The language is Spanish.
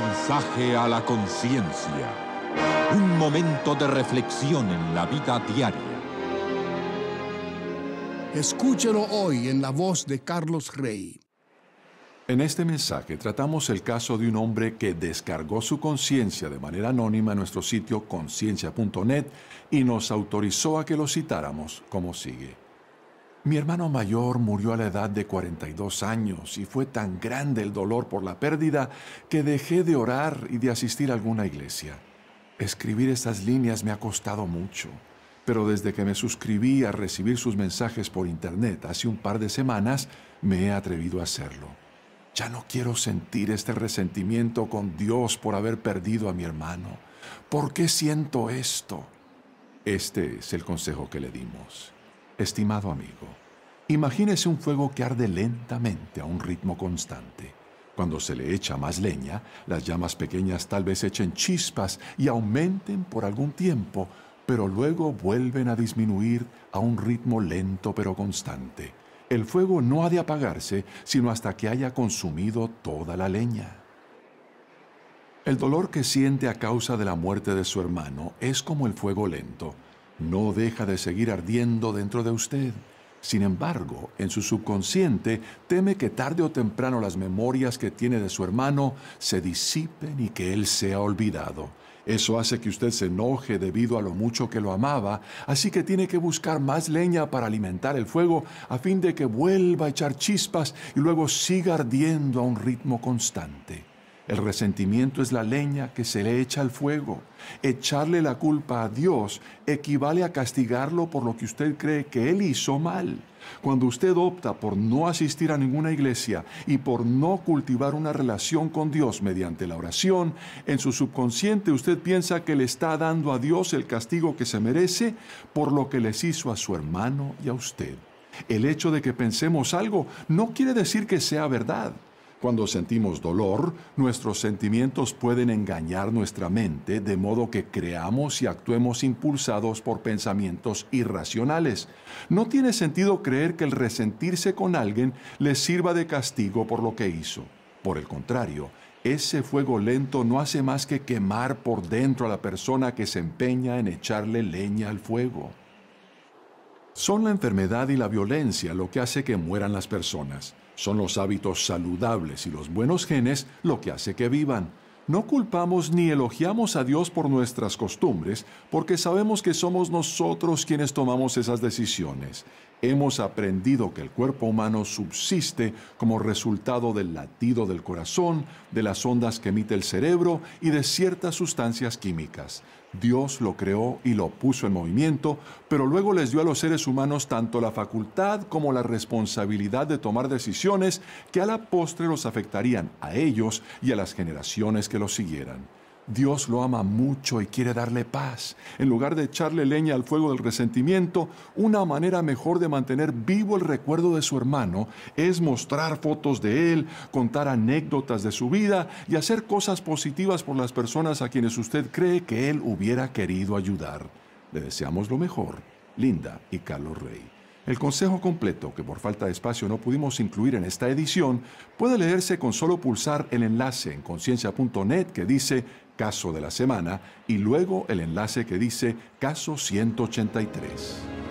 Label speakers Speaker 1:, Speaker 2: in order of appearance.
Speaker 1: mensaje a la conciencia. Un momento de reflexión en la vida diaria. Escúchelo hoy en la voz de Carlos Rey. En este mensaje tratamos el caso de un hombre que descargó su conciencia de manera anónima en nuestro sitio conciencia.net y nos autorizó a que lo citáramos como sigue. Mi hermano mayor murió a la edad de 42 años y fue tan grande el dolor por la pérdida que dejé de orar y de asistir a alguna iglesia. Escribir estas líneas me ha costado mucho, pero desde que me suscribí a recibir sus mensajes por internet hace un par de semanas, me he atrevido a hacerlo. Ya no quiero sentir este resentimiento con Dios por haber perdido a mi hermano. ¿Por qué siento esto? Este es el consejo que le dimos. Estimado amigo, imagínese un fuego que arde lentamente a un ritmo constante. Cuando se le echa más leña, las llamas pequeñas tal vez echen chispas y aumenten por algún tiempo, pero luego vuelven a disminuir a un ritmo lento pero constante. El fuego no ha de apagarse sino hasta que haya consumido toda la leña. El dolor que siente a causa de la muerte de su hermano es como el fuego lento no deja de seguir ardiendo dentro de usted. Sin embargo, en su subconsciente teme que tarde o temprano las memorias que tiene de su hermano se disipen y que él sea olvidado. Eso hace que usted se enoje debido a lo mucho que lo amaba, así que tiene que buscar más leña para alimentar el fuego a fin de que vuelva a echar chispas y luego siga ardiendo a un ritmo constante. El resentimiento es la leña que se le echa al fuego. Echarle la culpa a Dios equivale a castigarlo por lo que usted cree que Él hizo mal. Cuando usted opta por no asistir a ninguna iglesia y por no cultivar una relación con Dios mediante la oración, en su subconsciente usted piensa que le está dando a Dios el castigo que se merece por lo que les hizo a su hermano y a usted. El hecho de que pensemos algo no quiere decir que sea verdad. Cuando sentimos dolor, nuestros sentimientos pueden engañar nuestra mente de modo que creamos y actuemos impulsados por pensamientos irracionales. No tiene sentido creer que el resentirse con alguien le sirva de castigo por lo que hizo. Por el contrario, ese fuego lento no hace más que quemar por dentro a la persona que se empeña en echarle leña al fuego. Son la enfermedad y la violencia lo que hace que mueran las personas. Son los hábitos saludables y los buenos genes lo que hace que vivan. No culpamos ni elogiamos a Dios por nuestras costumbres, porque sabemos que somos nosotros quienes tomamos esas decisiones hemos aprendido que el cuerpo humano subsiste como resultado del latido del corazón, de las ondas que emite el cerebro y de ciertas sustancias químicas. Dios lo creó y lo puso en movimiento, pero luego les dio a los seres humanos tanto la facultad como la responsabilidad de tomar decisiones que a la postre los afectarían a ellos y a las generaciones que los siguieran. Dios lo ama mucho y quiere darle paz. En lugar de echarle leña al fuego del resentimiento, una manera mejor de mantener vivo el recuerdo de su hermano es mostrar fotos de él, contar anécdotas de su vida y hacer cosas positivas por las personas a quienes usted cree que él hubiera querido ayudar. Le deseamos lo mejor. Linda y Carlos Rey. El consejo completo, que por falta de espacio no pudimos incluir en esta edición, puede leerse con solo pulsar el enlace en conciencia.net que dice Caso de la Semana y luego el enlace que dice Caso 183.